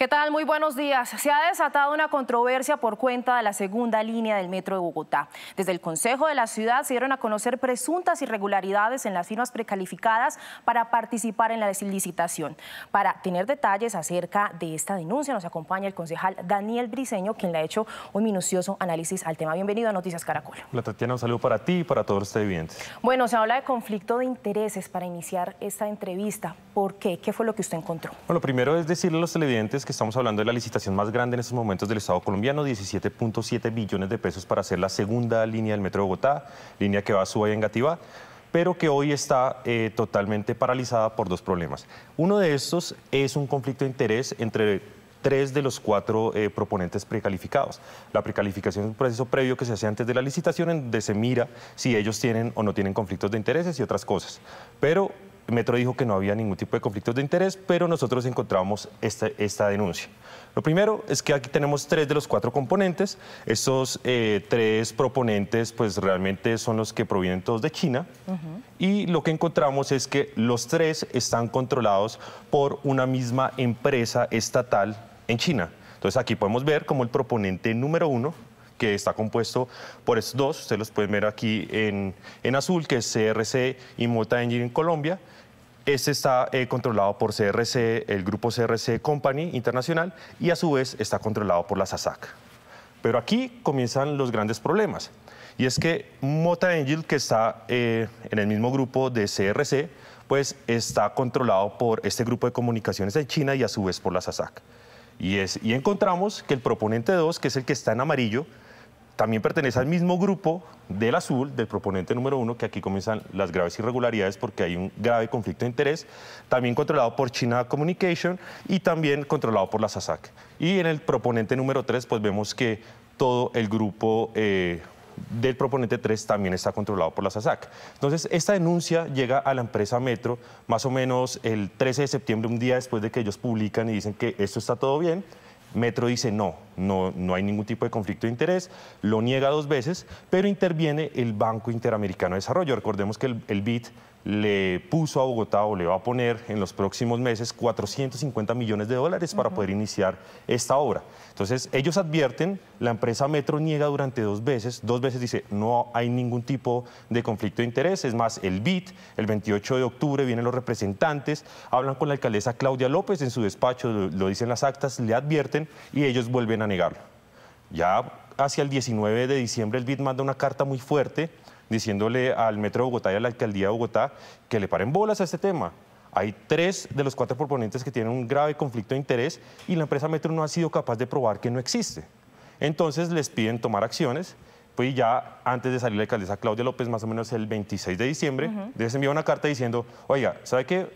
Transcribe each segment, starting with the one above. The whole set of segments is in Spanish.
¿Qué tal? Muy buenos días. Se ha desatado una controversia por cuenta de la segunda línea del Metro de Bogotá. Desde el Consejo de la Ciudad se dieron a conocer presuntas irregularidades en las firmas precalificadas para participar en la licitación. Para tener detalles acerca de esta denuncia nos acompaña el concejal Daniel Briseño, quien le ha hecho un minucioso análisis al tema. Bienvenido a Noticias Caracol. La Tatiana, un saludo para ti y para todos los televidentes. Bueno, se habla de conflicto de intereses para iniciar esta entrevista. ¿Por qué? ¿Qué fue lo que usted encontró? Bueno, primero es decirle a los televidentes que estamos hablando de la licitación más grande en estos momentos del Estado colombiano, 17.7 billones de pesos para hacer la segunda línea del Metro de Bogotá, línea que va a Suba y Engativá pero que hoy está eh, totalmente paralizada por dos problemas. Uno de estos es un conflicto de interés entre tres de los cuatro eh, proponentes precalificados. La precalificación es un proceso previo que se hace antes de la licitación, en donde se mira si ellos tienen o no tienen conflictos de intereses y otras cosas. Pero Metro dijo que no había ningún tipo de conflictos de interés, pero nosotros encontramos esta, esta denuncia. Lo primero es que aquí tenemos tres de los cuatro componentes. Estos eh, tres proponentes, pues realmente son los que provienen todos de China. Y lo que encontramos es que los tres están controlados por una misma empresa estatal en China. Entonces aquí podemos ver como el proponente número uno que está compuesto por estos dos. Ustedes los pueden ver aquí en, en azul, que es CRC y Mota Engine en Colombia. Este está eh, controlado por CRC, el grupo CRC Company Internacional, y a su vez está controlado por la SASAC. Pero aquí comienzan los grandes problemas. Y es que Mota Angel, que está eh, en el mismo grupo de CRC, pues está controlado por este grupo de comunicaciones de China y a su vez por la SASAC. Y, es, y encontramos que el proponente 2, que es el que está en amarillo, también pertenece al mismo grupo del azul, del proponente número uno, que aquí comienzan las graves irregularidades porque hay un grave conflicto de interés, también controlado por China Communication y también controlado por la SASAC. Y en el proponente número tres, pues vemos que todo el grupo eh, del proponente tres también está controlado por la SASAC. Entonces, esta denuncia llega a la empresa Metro más o menos el 13 de septiembre, un día después de que ellos publican y dicen que esto está todo bien. Metro dice no, no, no hay ningún tipo de conflicto de interés, lo niega dos veces, pero interviene el Banco Interamericano de Desarrollo. Recordemos que el, el BID le puso a Bogotá o le va a poner en los próximos meses 450 millones de dólares para poder iniciar esta obra. Entonces, ellos advierten, la empresa Metro niega durante dos veces, dos veces dice, no hay ningún tipo de conflicto de interés, es más, el BIT, el 28 de octubre vienen los representantes, hablan con la alcaldesa Claudia López en su despacho, lo, dicen las actas, le advierten y ellos vuelven a negarlo. Ya hacia el 19 de diciembre el BIT manda una carta muy fuerte diciéndole al Metro de Bogotá y a la Alcaldía de Bogotá que le paren bolas a este tema. Hay tres de los cuatro proponentes que tienen un grave conflicto de interés y la empresa Metro no ha sido capaz de probar que no existe. Entonces les piden tomar acciones. Pues ya antes de salir la alcaldesa Claudia López, más o menos el 26 de diciembre, les envía una carta diciendo, oiga, ¿sabe qué?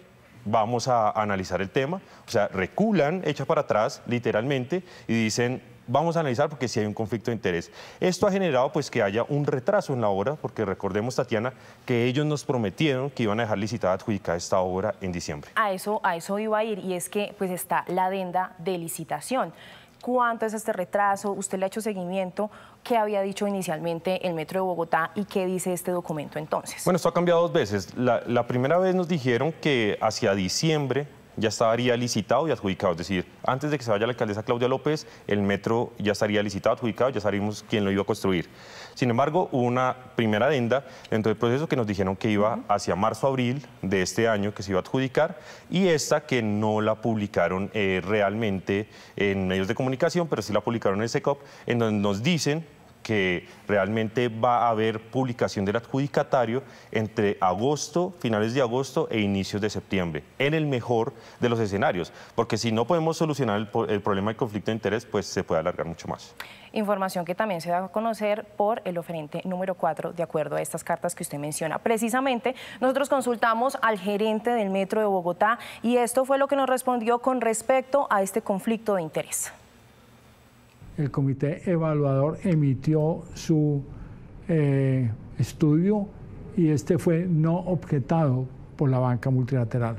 Vamos a analizar el tema. O sea, reculan, echa para atrás, literalmente, y dicen, vamos a analizar porque si hay un conflicto de interés. Esto ha generado pues que haya un retraso en la obra, porque recordemos, Tatiana, que ellos nos prometieron que iban a dejar licitada adjudicada esta obra en diciembre. A eso, a eso iba a ir, y es que pues está la adenda de licitación. ¿Cuánto es este retraso? ¿Usted le ha hecho seguimiento? ¿Qué había dicho inicialmente el Metro de Bogotá y qué dice este documento entonces? Bueno, esto ha cambiado dos veces. La, la primera vez nos dijeron que hacia diciembre ya estaría licitado y adjudicado. Es decir, antes de que se vaya la alcaldesa Claudia López, el metro ya estaría licitado, adjudicado, ya sabíamos quién lo iba a construir. Sin embargo, hubo una primera adenda dentro del proceso que nos dijeron que iba hacia marzo-abril de este año, que se iba a adjudicar, y esta que no la publicaron eh, realmente en medios de comunicación, pero sí la publicaron en el SECOP, en donde nos dicen que realmente va a haber publicación del adjudicatario entre agosto, finales de agosto e inicios de septiembre, en el mejor de los escenarios, porque si no podemos solucionar el, problema del conflicto de interés, pues se puede alargar mucho más. Información que también se da a conocer por el oferente número 4, de acuerdo a estas cartas que usted menciona. Precisamente, nosotros consultamos al gerente del Metro de Bogotá y esto fue lo que nos respondió con respecto a este conflicto de interés el comité evaluador emitió su eh, estudio y este fue no objetado por la banca multilateral.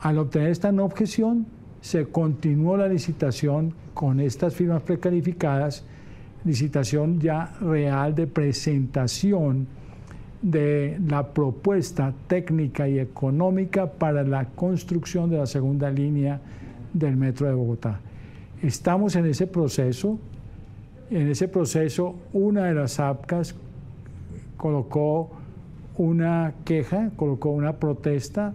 Al obtener esta no objeción, se continuó la licitación con estas firmas precalificadas, licitación ya real de presentación de la propuesta técnica y económica para la construcción de la segunda línea del Metro de Bogotá. Estamos en ese proceso. En ese proceso, una de las APCAS colocó una queja, colocó una protesta,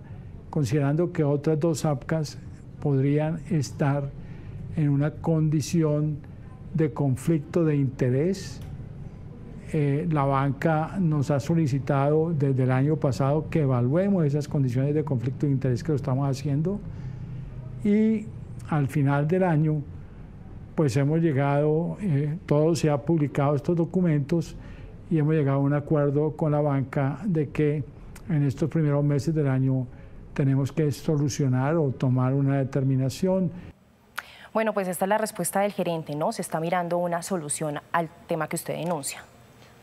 considerando que otras dos APCAS podrían estar en una condición de conflicto de interés. Eh, la banca nos ha solicitado desde el año pasado que evaluemos esas condiciones de conflicto de interés que lo estamos haciendo y al final del año pues hemos llegado, eh, todo se ha publicado estos documentos y hemos llegado a un acuerdo con la banca de que en estos primeros meses del año tenemos que solucionar o tomar una determinación. Bueno, pues esta es la respuesta del gerente, ¿no? Se está mirando una solución al tema que usted denuncia.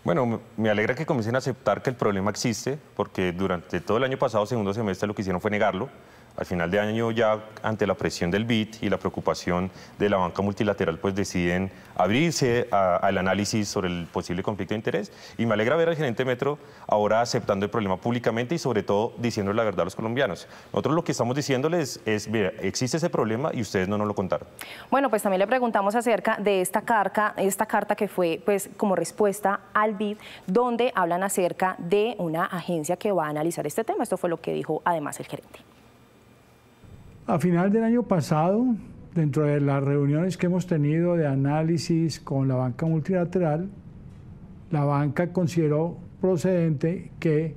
Bueno, me alegra que comiencen a aceptar que el problema existe, porque durante todo el año pasado, segundo semestre, lo que hicieron fue negarlo. Al final de año ya ante la presión del BID y la preocupación de la banca multilateral, pues deciden abrirse al análisis sobre el posible conflicto de interés. Y me alegra ver al gerente Metro ahora aceptando el problema públicamente y sobre todo diciendo la verdad a los colombianos. Nosotros lo que estamos diciéndoles es, mira, existe ese problema y ustedes no nos lo contaron. Bueno, pues también le preguntamos acerca de esta carta, esta carta que fue pues como respuesta al BID, donde hablan acerca de una agencia que va a analizar este tema. Esto fue lo que dijo además el gerente. A final del año pasado, dentro de las reuniones que hemos tenido de análisis con la banca multilateral, la banca consideró procedente que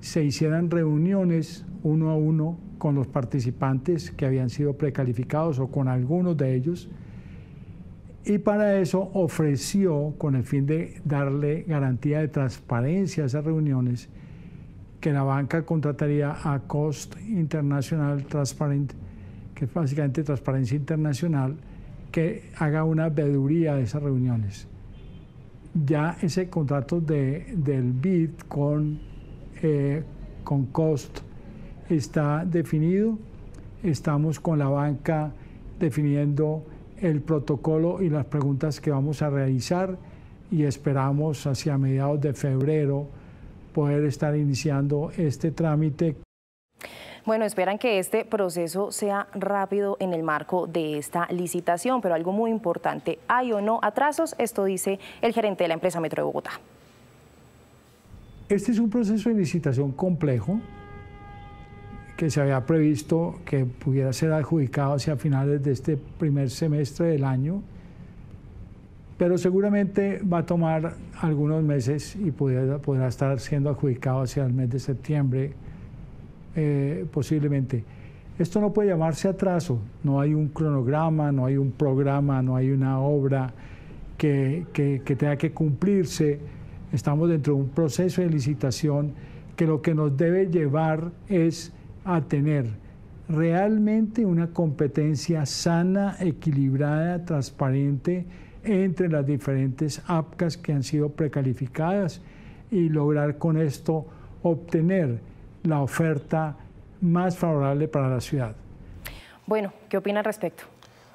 se hicieran reuniones uno a uno con los participantes que habían sido precalificados o con algunos de ellos. Y para eso ofreció, con el fin de darle garantía de transparencia a esas reuniones, que la banca contrataría a Cost International Transparent es básicamente Transparencia Internacional, que haga una veeduría de esas reuniones. Ya ese contrato de, del BID con, eh, con COST está definido. Estamos con la banca definiendo el protocolo y las preguntas que vamos a realizar y esperamos hacia mediados de febrero poder estar iniciando este trámite bueno, esperan que este proceso sea rápido en el marco de esta licitación, pero algo muy importante, ¿hay o no atrasos? Esto dice el gerente de la empresa Metro de Bogotá. Este es un proceso de licitación complejo que se había previsto que pudiera ser adjudicado hacia finales de este primer semestre del año, pero seguramente va a tomar algunos meses y podrá, estar siendo adjudicado hacia el mes de septiembre, eh, posiblemente. Esto no puede llamarse atraso, no hay un cronograma, no hay un programa, no hay una obra que, que tenga que cumplirse. Estamos dentro de un proceso de licitación que lo que nos debe llevar es a tener realmente una competencia sana, equilibrada, transparente entre las diferentes APCAS que han sido precalificadas y lograr con esto obtener la oferta más favorable para la ciudad. Bueno, ¿qué opina al respecto?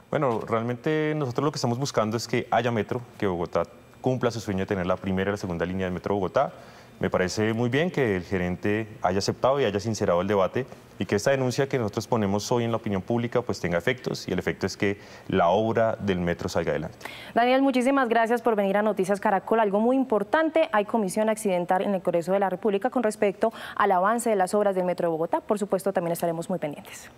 Bueno, realmente nosotros lo que estamos buscando es que haya metro, que Bogotá cumpla su sueño de tener la primera y la segunda línea de metro Bogotá. Me parece muy bien que el gerente haya aceptado y haya sincerado el debate y que esta denuncia que nosotros ponemos hoy en la opinión pública pues tenga efectos y el efecto es que la obra del metro salga adelante. Daniel, muchísimas gracias por venir a Noticias Caracol. Algo muy importante, hay comisión accidental en el Congreso de la República con respecto al avance de las obras del Metro de Bogotá. Por supuesto, también estaremos muy pendientes.